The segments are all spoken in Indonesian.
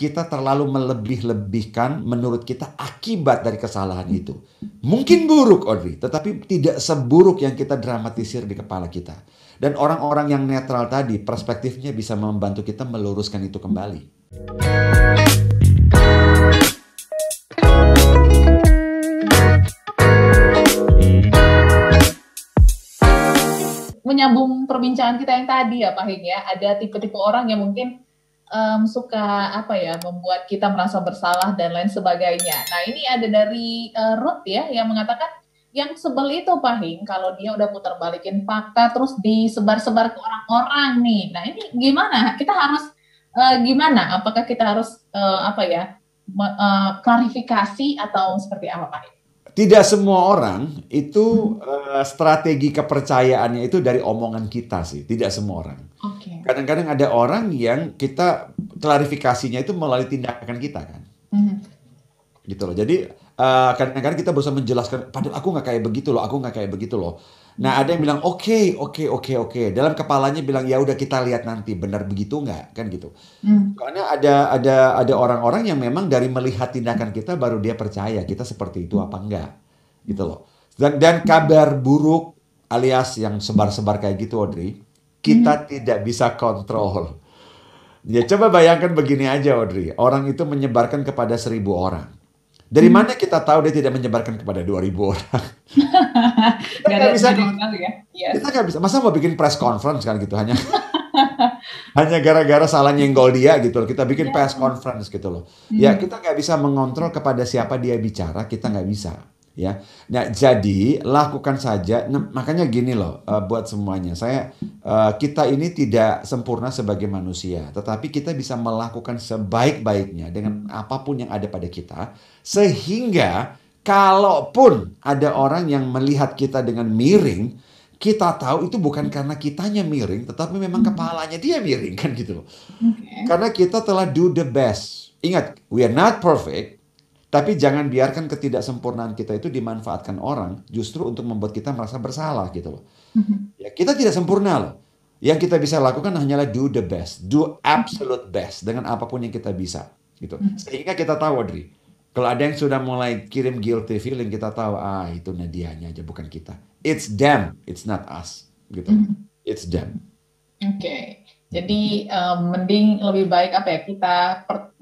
kita terlalu melebih-lebihkan menurut kita akibat dari kesalahan itu. Mungkin buruk, Audrey, tetapi tidak seburuk yang kita dramatisir di kepala kita. Dan orang-orang yang netral tadi, perspektifnya bisa membantu kita meluruskan itu kembali. Menyambung perbincangan kita yang tadi ya Pak Hing ya, ada tipe-tipe orang yang mungkin um, suka apa ya membuat kita merasa bersalah dan lain sebagainya. Nah ini ada dari uh, Ruth ya yang mengatakan yang sebel itu Pahing kalau dia udah putar balikin fakta terus disebar-sebar ke orang-orang nih. Nah ini gimana? Kita harus uh, gimana? Apakah kita harus uh, apa ya uh, klarifikasi atau seperti apa pak? tidak semua orang itu uh, strategi kepercayaannya itu dari omongan kita sih, tidak semua orang. kadang Kadang-kadang ada orang yang kita klarifikasinya itu melalui tindakan kita kan, hmm gitu loh. Jadi kadang eh, kadang-kadang kita berusaha menjelaskan, padahal aku nggak kayak begitu loh, aku nggak kayak begitu loh. Nah ada yang bilang oke okay, oke okay, oke okay, oke okay. dalam kepalanya bilang ya udah kita lihat nanti benar begitu nggak kan gitu. Hmm. Karena ada ada ada orang-orang yang memang dari melihat tindakan kita baru dia percaya kita seperti itu apa enggak gitu loh. Dan, dan kabar buruk alias yang sebar-sebar kayak gitu Audrey kita hmm. tidak bisa kontrol. Ya coba bayangkan begini aja Audrey orang itu menyebarkan kepada seribu orang dari hmm. mana kita tahu dia tidak menyebarkan kepada 2000 orang? kita nggak bisa. Ya. Yes. Iya. Kita nggak bisa. Masa mau bikin press conference kan gitu hanya hanya gara-gara salah nyenggol dia gitu loh. Kita bikin yeah. press conference gitu loh. Ya, hmm. Ya kita nggak bisa mengontrol kepada siapa dia bicara. Kita nggak bisa ya. Nah, jadi lakukan saja. Nah, makanya gini loh uh, buat semuanya. Saya uh, kita ini tidak sempurna sebagai manusia, tetapi kita bisa melakukan sebaik-baiknya dengan apapun yang ada pada kita sehingga kalaupun ada orang yang melihat kita dengan miring, kita tahu itu bukan karena kitanya miring, tetapi memang hmm. kepalanya dia miring kan gitu loh. Okay. Karena kita telah do the best. Ingat, we are not perfect, tapi jangan biarkan ketidaksempurnaan kita itu dimanfaatkan orang justru untuk membuat kita merasa bersalah gitu loh. Mm-hmm. Ya, kita tidak sempurna loh. Yang kita bisa lakukan hanyalah do the best, do absolute best dengan apapun yang kita bisa gitu. Mm-hmm. Sehingga kita tahu Audrey, kalau ada yang sudah mulai kirim guilty feeling kita tahu ah itu Nadianya aja bukan kita. It's them, it's not us gitu. Mm-hmm. It's them. Oke. Okay. Jadi um, mending lebih baik apa ya kita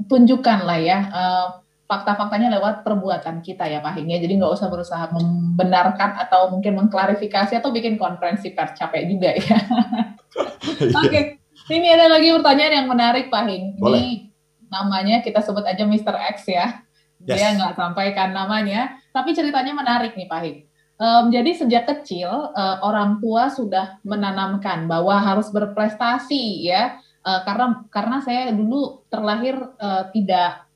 tunjukkan lah ya uh, fakta-faktanya lewat perbuatan kita ya Pak Hing ya. Jadi nggak usah berusaha membenarkan atau mungkin mengklarifikasi atau bikin konferensi pers capek juga ya. Oke, okay. Iya. ini ada lagi pertanyaan yang menarik Pak Hing. Ini namanya kita sebut aja Mr. X ya. Yes. Dia nggak sampaikan namanya, tapi ceritanya menarik nih Pak Hing. Um, jadi sejak kecil uh, orang tua sudah menanamkan bahwa harus berprestasi ya. Uh, karena karena saya dulu terlahir uh, tidak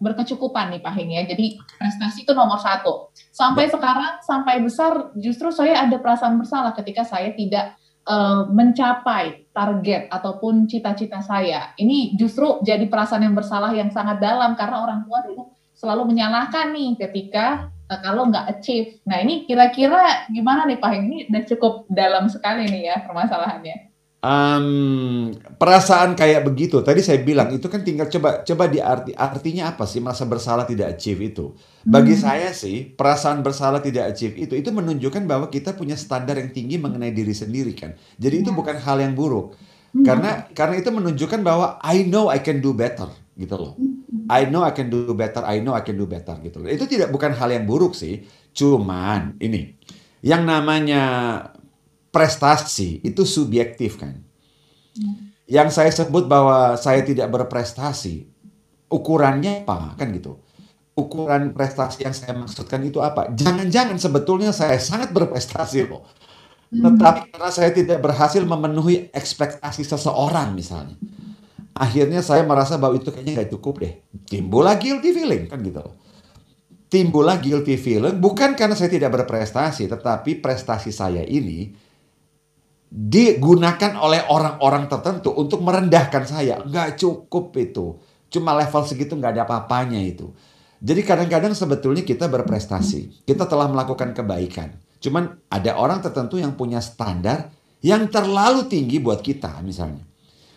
berkecukupan nih Pak Heng ya. Jadi prestasi itu nomor satu. Sampai sekarang, sampai besar, justru saya ada perasaan bersalah ketika saya tidak uh, mencapai target ataupun cita-cita saya. Ini justru jadi perasaan yang bersalah yang sangat dalam karena orang tua dulu selalu menyalahkan nih ketika uh, kalau nggak achieve. Nah ini kira-kira gimana nih Pak Heng? Ini udah cukup dalam sekali nih ya permasalahannya um, perasaan kayak begitu tadi saya bilang itu kan tinggal coba coba diarti artinya apa sih masa bersalah tidak achieve itu bagi hmm. saya sih perasaan bersalah tidak achieve itu itu menunjukkan bahwa kita punya standar yang tinggi mengenai diri sendiri kan jadi itu iya. bukan hal yang buruk hmm. karena karena itu menunjukkan bahwa I know I can do better gitu loh hmm. I know I can do better I know I can do better gitu loh itu tidak bukan hal yang buruk sih cuman ini yang namanya prestasi itu subjektif kan. Yang saya sebut bahwa saya tidak berprestasi, ukurannya apa kan gitu. Ukuran prestasi yang saya maksudkan itu apa? Jangan-jangan sebetulnya saya sangat berprestasi loh. Hmm. Tetapi karena saya tidak berhasil memenuhi ekspektasi seseorang misalnya. Akhirnya saya merasa bahwa itu kayaknya nggak cukup deh. Timbullah guilty feeling kan gitu loh timbullah guilty feeling bukan karena saya tidak berprestasi, tetapi prestasi saya ini digunakan oleh orang-orang tertentu untuk merendahkan saya. Nggak cukup itu. Cuma level segitu nggak ada apa-apanya itu. Jadi kadang-kadang sebetulnya kita berprestasi. Kita telah melakukan kebaikan. Cuman ada orang tertentu yang punya standar yang terlalu tinggi buat kita misalnya.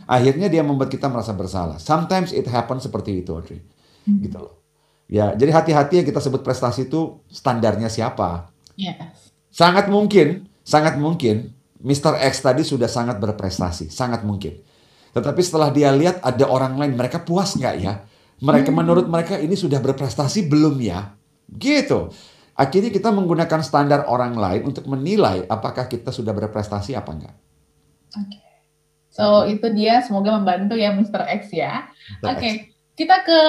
Akhirnya dia membuat kita merasa bersalah. Sometimes it happens seperti itu, Audrey. Hmm. Gitu loh. Ya, jadi hati-hati yang kita sebut prestasi itu standarnya siapa. Yes. Sangat mungkin, sangat mungkin Mr. X tadi sudah sangat berprestasi, sangat mungkin. Tetapi setelah dia lihat ada orang lain, mereka puas nggak ya? Mereka hmm. menurut mereka ini sudah berprestasi belum ya? Gitu. Akhirnya kita menggunakan standar orang lain untuk menilai apakah kita sudah berprestasi apa enggak. Oke. Okay. So itu dia semoga membantu ya Mr. X ya. Oke. Okay. Kita ke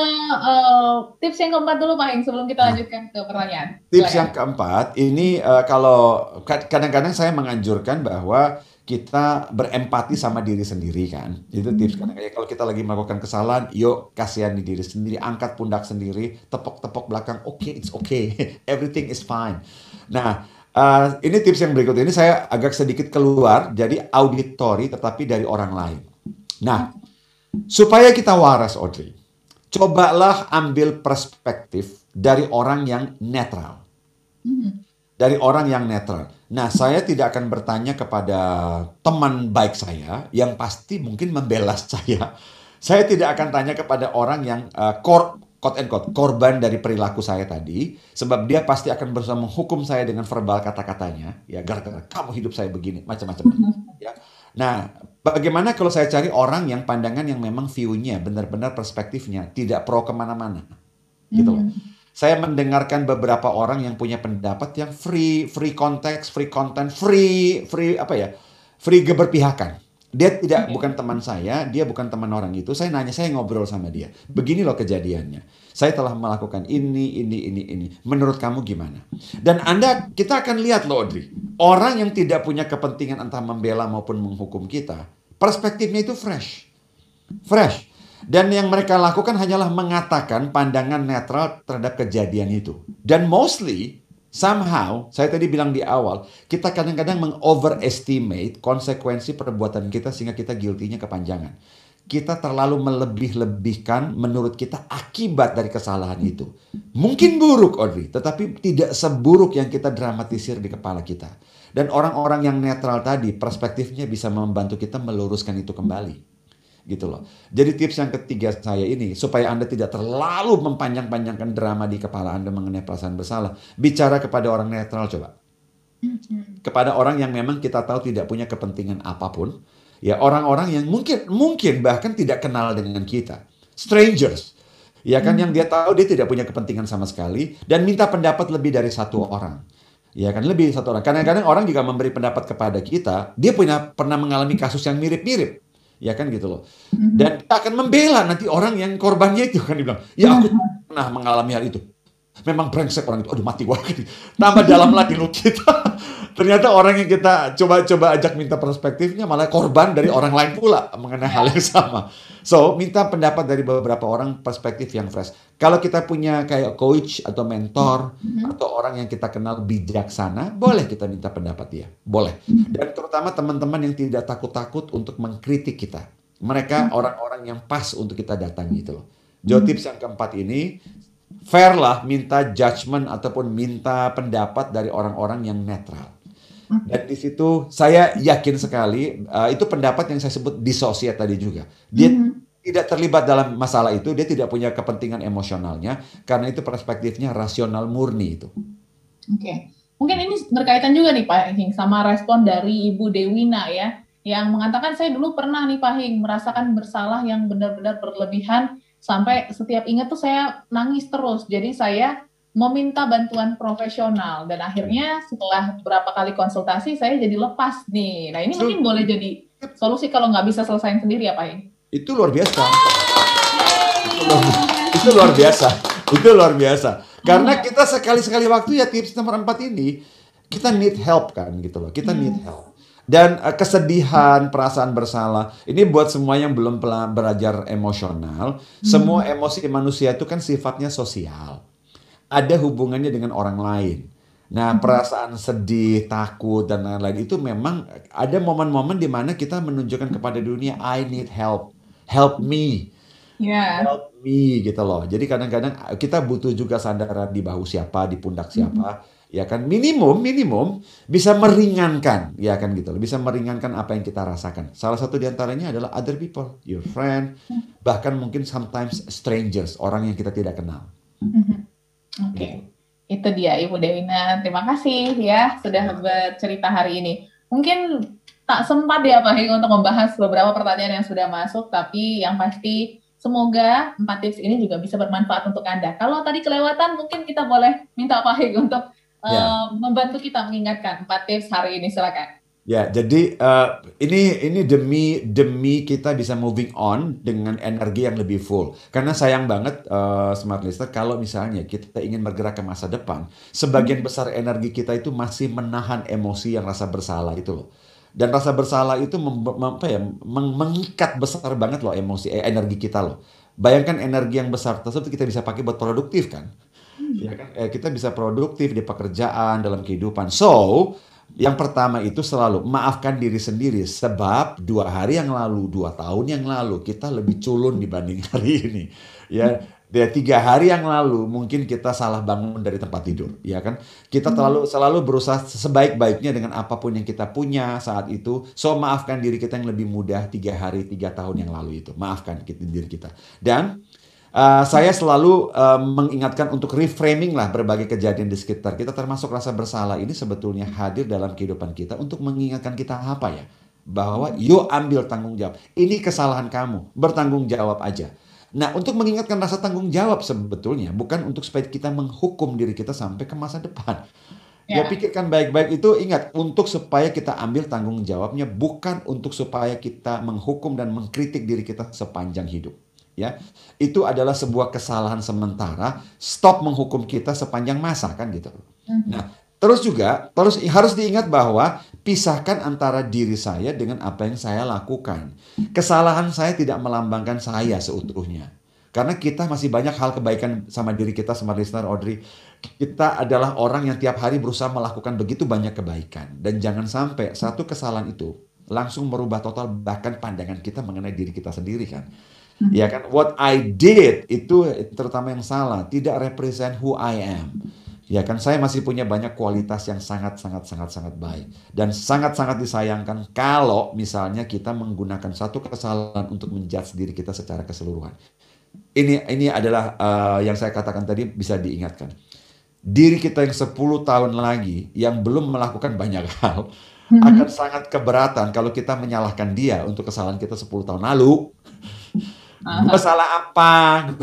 uh, tips yang keempat dulu Pak Heng sebelum kita ah. lanjutkan ke pertanyaan. Tips yang keempat ini uh, kalau kadang-kadang saya menganjurkan bahwa kita berempati sama diri sendiri kan itu hmm. tips kan kayak kalau kita lagi melakukan kesalahan yuk di diri sendiri angkat pundak sendiri tepok-tepok belakang oke okay, it's okay everything is fine nah uh, ini tips yang berikut ini saya agak sedikit keluar jadi auditory tetapi dari orang lain nah hmm. supaya kita waras Audrey cobalah ambil perspektif dari orang yang netral. Hmm. Dari orang yang netral. Nah, saya tidak akan bertanya kepada teman baik saya yang pasti mungkin membela saya. Saya tidak akan tanya kepada orang yang uh, kor quote and quote, korban dari perilaku saya tadi sebab dia pasti akan berusaha menghukum saya dengan verbal kata-katanya ya gara-gara kamu hidup saya begini macam-macam hmm. ya nah Bagaimana kalau saya cari orang yang pandangan yang memang view-nya, benar-benar perspektifnya, tidak pro kemana-mana, gitu loh. Hmm. Saya mendengarkan beberapa orang yang punya pendapat yang free, free konteks, free content, free, free apa ya, free geberpihakan. Dia tidak okay. bukan teman saya, dia bukan teman orang itu. Saya nanya, saya ngobrol sama dia. Begini loh kejadiannya saya telah melakukan ini, ini, ini, ini. Menurut kamu gimana? Dan Anda, kita akan lihat loh Audrey. Orang yang tidak punya kepentingan entah membela maupun menghukum kita, perspektifnya itu fresh. Fresh. Dan yang mereka lakukan hanyalah mengatakan pandangan netral terhadap kejadian itu. Dan mostly, somehow, saya tadi bilang di awal, kita kadang-kadang mengoverestimate konsekuensi perbuatan kita sehingga kita guilty-nya kepanjangan kita terlalu melebih-lebihkan menurut kita akibat dari kesalahan itu. Mungkin buruk Audrey, tetapi tidak seburuk yang kita dramatisir di kepala kita. Dan orang-orang yang netral tadi perspektifnya bisa membantu kita meluruskan itu kembali. Gitu loh. Jadi tips yang ketiga saya ini supaya Anda tidak terlalu mempanjang-panjangkan drama di kepala Anda mengenai perasaan bersalah, bicara kepada orang netral coba. Kepada orang yang memang kita tahu tidak punya kepentingan apapun, ya orang-orang yang mungkin mungkin bahkan tidak kenal dengan kita, strangers, ya kan hmm. yang dia tahu dia tidak punya kepentingan sama sekali dan minta pendapat lebih dari satu orang. Ya kan lebih satu orang. Karena Kadang-kadang orang juga memberi pendapat kepada kita, dia punya pernah mengalami kasus yang mirip-mirip ya kan gitu loh. Dan kita akan membela nanti orang yang korbannya itu kan dibilang, ya aku pernah mengalami hal itu. Memang brengsek orang itu, aduh mati gua. Tambah dalam lagi lu kita ternyata orang yang kita coba-coba ajak minta perspektifnya malah korban dari orang lain pula mengenai hal yang sama. So, minta pendapat dari beberapa orang perspektif yang fresh. Kalau kita punya kayak coach atau mentor mm-hmm. atau orang yang kita kenal bijaksana, boleh kita minta pendapat dia. Boleh. Mm-hmm. Dan terutama teman-teman yang tidak takut-takut untuk mengkritik kita. Mereka mm-hmm. orang-orang yang pas untuk kita datangi itu loh. Jo mm-hmm. tips yang keempat ini fair lah minta judgement ataupun minta pendapat dari orang-orang yang netral. Hmm. Dan di situ saya yakin sekali uh, itu pendapat yang saya sebut disosiat tadi juga. Dia hmm. tidak terlibat dalam masalah itu, dia tidak punya kepentingan emosionalnya karena itu perspektifnya rasional murni itu. Oke. Okay. Mungkin ini berkaitan juga nih Pak Hing sama respon dari Ibu Dewina ya yang mengatakan saya dulu pernah nih Pak Hing merasakan bersalah yang benar-benar berlebihan sampai setiap ingat tuh saya nangis terus. Jadi saya meminta bantuan profesional dan akhirnya hmm. setelah berapa kali konsultasi saya jadi lepas nih. Nah ini so, mungkin boleh jadi solusi kalau nggak bisa selesaiin sendiri ya Pak Itu luar biasa. Itu luar, itu luar biasa. Itu luar biasa. Karena kita sekali-sekali waktu ya tips nomor empat ini kita need help kan gitu loh. Kita need help dan eh, kesedihan, perasaan bersalah. Ini buat semua yang belum belajar emosional, hmm. semua emosi manusia itu kan sifatnya sosial ada hubungannya dengan orang lain. Nah, mhm. perasaan sedih, takut, dan lain-lain itu memang ada momen-momen di mana kita menunjukkan kepada dunia, I need help, help me, yeah. help me gitu loh. Jadi kadang-kadang eh, kita butuh juga sandaran di bahu siapa, di pundak mhm. siapa, mm-hmm. ya kan minimum, minimum bisa meringankan, ya kan gitu loh, bisa meringankan apa yang kita rasakan. Salah satu diantaranya adalah other people, your friend, mhm. bahkan mungkin sometimes strangers, orang yang kita tidak kenal. Mm-hmm. Oke. Okay. Gitu. Itu dia Ibu Dewina. Terima kasih ya sudah ya. bercerita hari ini. Mungkin tak sempat ya Pak Hing untuk membahas beberapa pertanyaan yang sudah masuk, tapi yang pasti semoga empat tips ini juga bisa bermanfaat untuk Anda. Kalau tadi kelewatan, mungkin kita boleh minta Pak Hing untuk ya. uh, membantu kita mengingatkan empat tips hari ini. Silakan. Ya, jadi uh, ini ini demi demi kita bisa moving on dengan energi yang lebih full. Karena sayang banget uh, smart listener kalau misalnya kita ingin bergerak ke masa depan, sebagian hmm. besar energi kita itu masih menahan emosi yang rasa bersalah itu loh. Dan rasa bersalah itu mem, apa ya, meng, mengikat besar banget loh emosi eh, energi kita loh. Bayangkan energi yang besar tersebut kita bisa pakai buat produktif kan? Hmm. Ya kan? Eh, kita bisa produktif di pekerjaan, dalam kehidupan. So, yang pertama itu selalu maafkan diri sendiri sebab dua hari yang lalu, dua tahun yang lalu kita lebih culun dibanding hari ini. Ya, ya tiga hari yang lalu mungkin kita salah bangun dari tempat tidur, ya kan? Kita hmm. terlalu selalu berusaha sebaik-baiknya dengan apapun yang kita punya saat itu. So maafkan diri kita yang lebih mudah tiga hari, tiga tahun yang lalu itu. Maafkan diri kita dan Eh, saya selalu uh, mengingatkan untuk reframing lah berbagai kejadian di sekitar kita termasuk rasa bersalah ini sebetulnya hadir dalam kehidupan kita untuk mengingatkan kita apa ya bahwa yo ambil tanggung jawab ini kesalahan kamu bertanggung jawab aja nah untuk mengingatkan rasa tanggung jawab sebetulnya bukan untuk supaya kita menghukum diri kita sampai ke masa depan Ya. ya pikirkan baik-baik itu ingat untuk supaya kita ambil tanggung jawabnya bukan untuk supaya kita menghukum dan mengkritik diri kita sepanjang hidup ya itu adalah sebuah kesalahan sementara stop menghukum kita sepanjang masa kan gitu mhm. nah terus juga terus harus diingat bahwa pisahkan antara diri saya dengan apa yang saya lakukan kesalahan saya tidak melambangkan saya seutuhnya karena kita masih banyak hal kebaikan sama diri kita sama listener Audrey kita adalah orang yang tiap hari berusaha melakukan begitu banyak kebaikan dan jangan sampai satu kesalahan itu langsung merubah total bahkan pandangan kita mengenai diri kita sendiri kan Hmm. Ya kan, what I did itu terutama yang salah, tidak represent who I am. Ya kan, saya masih punya banyak kualitas yang sangat sangat sangat sangat baik dan sangat sangat disayangkan kalau misalnya kita menggunakan satu kesalahan untuk menjudge diri kita secara keseluruhan. Ini ini adalah uh, yang saya katakan tadi bisa diingatkan. Diri kita yang 10 tahun lagi yang belum melakukan banyak hal hmm. akan sangat keberatan kalau kita menyalahkan dia untuk kesalahan kita 10 tahun lalu uh-huh. salah apa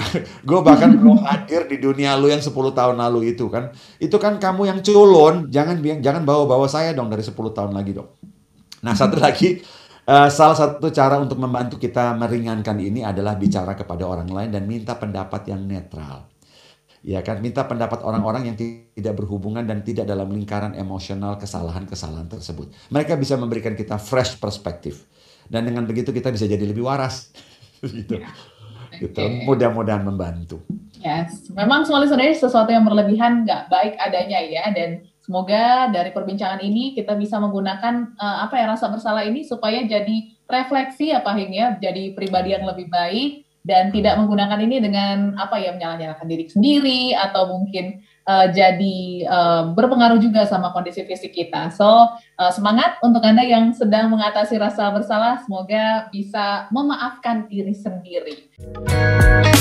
gue bahkan belum hadir di dunia lu yang 10 tahun lalu itu kan itu kan kamu yang culun jangan jangan bawa-bawa saya dong dari 10 tahun lagi dong nah satu hmm. lagi uh, salah satu cara untuk membantu kita meringankan ini adalah bicara kepada orang lain dan minta pendapat yang netral ya kan minta pendapat orang-orang yang tidak berhubungan dan tidak dalam lingkaran emosional kesalahan-kesalahan tersebut. Mereka bisa memberikan kita fresh perspektif dan dengan begitu kita bisa jadi lebih waras. gitu. Ya. gitu. Okay. Mudah-mudahan membantu. Yes, memang sebenarnya sesuatu yang berlebihan nggak baik adanya ya, dan semoga dari perbincangan ini kita bisa menggunakan uh, apa ya rasa bersalah ini supaya jadi refleksi ya Pak ya, jadi pribadi yang lebih baik dan tidak hmm. menggunakan ini dengan apa ya menyalah-nyalahkan diri sendiri atau mungkin uh, jadi uh, berpengaruh juga sama kondisi fisik kita. So uh, semangat untuk anda yang sedang mengatasi rasa bersalah, semoga bisa memaafkan diri sendiri.